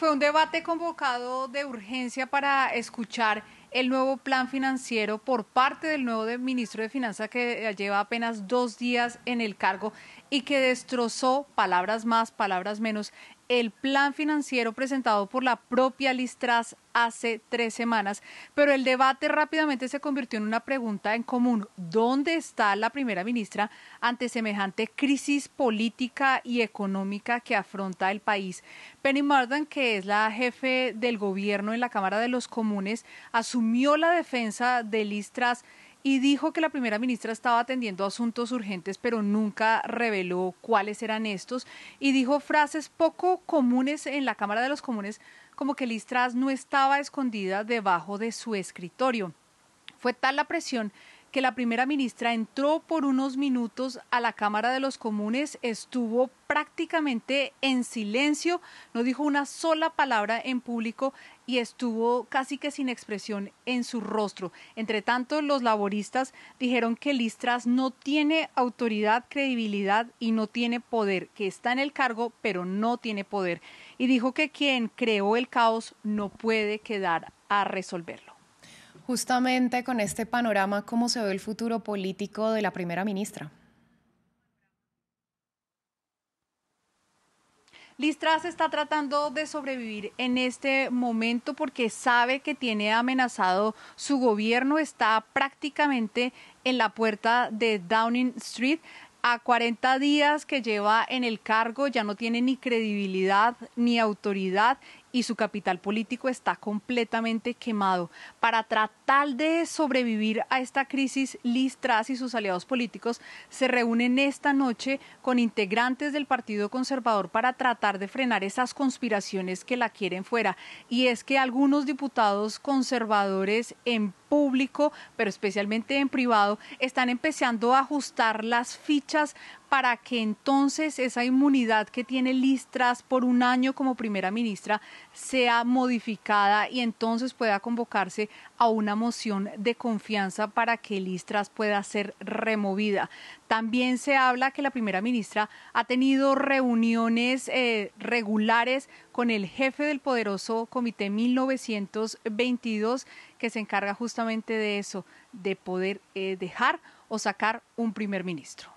Fue un debate convocado de urgencia para escuchar el nuevo plan financiero por parte del nuevo ministro de Finanzas que lleva apenas dos días en el cargo y que destrozó, palabras más, palabras menos, el plan financiero presentado por la propia Listras hace tres semanas, pero el debate rápidamente se convirtió en una pregunta en común. ¿Dónde está la primera ministra ante semejante crisis política y económica que afronta el país? Penny Mardan, que es la jefe del gobierno en la Cámara de los Comunes, asumió la defensa de Listras y dijo que la primera ministra estaba atendiendo asuntos urgentes, pero nunca reveló cuáles eran estos, y dijo frases poco comunes en la Cámara de los Comunes, como que Liz no estaba escondida debajo de su escritorio. Fue tal la presión que la primera ministra entró por unos minutos a la Cámara de los Comunes, estuvo prácticamente en silencio, no dijo una sola palabra en público y estuvo casi que sin expresión en su rostro. Entre tanto, los laboristas dijeron que Listras no tiene autoridad, credibilidad y no tiene poder, que está en el cargo pero no tiene poder. Y dijo que quien creó el caos no puede quedar a resolverlo. Justamente con este panorama, ¿cómo se ve el futuro político de la primera ministra? Listras está tratando de sobrevivir en este momento porque sabe que tiene amenazado su gobierno, está prácticamente en la puerta de Downing Street. A 40 días que lleva en el cargo ya no tiene ni credibilidad ni autoridad y su capital político está completamente quemado. Para tratar de sobrevivir a esta crisis, Liz Truss y sus aliados políticos se reúnen esta noche con integrantes del Partido Conservador para tratar de frenar esas conspiraciones que la quieren fuera. Y es que algunos diputados conservadores en público, pero especialmente en privado, están empezando a ajustar las fichas para que entonces esa inmunidad que tiene Listras por un año como primera ministra sea modificada y entonces pueda convocarse a una moción de confianza para que Listras pueda ser removida. También se habla que la primera ministra ha tenido reuniones eh, regulares con el jefe del poderoso Comité 1922 que se encarga justamente de eso, de poder eh, dejar o sacar un primer ministro.